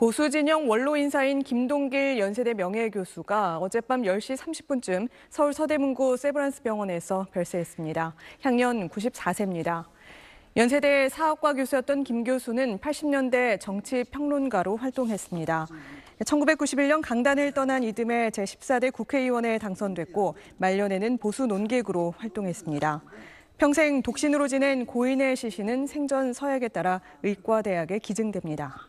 보수진영 원로 인사인 김동길 연세대 명예교수가 어젯밤 10시 30분쯤 서울 서대문구 세브란스 병원에서 별세했습니다. 향년 94세입니다. 연세대 사학과 교수였던 김 교수는 80년대 정치 평론가로 활동했습니다. 1991년 강단을 떠난 이듬해 제14대 국회의원에 당선됐고 말년에는 보수 논객으로 활동했습니다. 평생 독신으로 지낸 고인의 시신은 생전 서약에 따라 의과대학에 기증됩니다.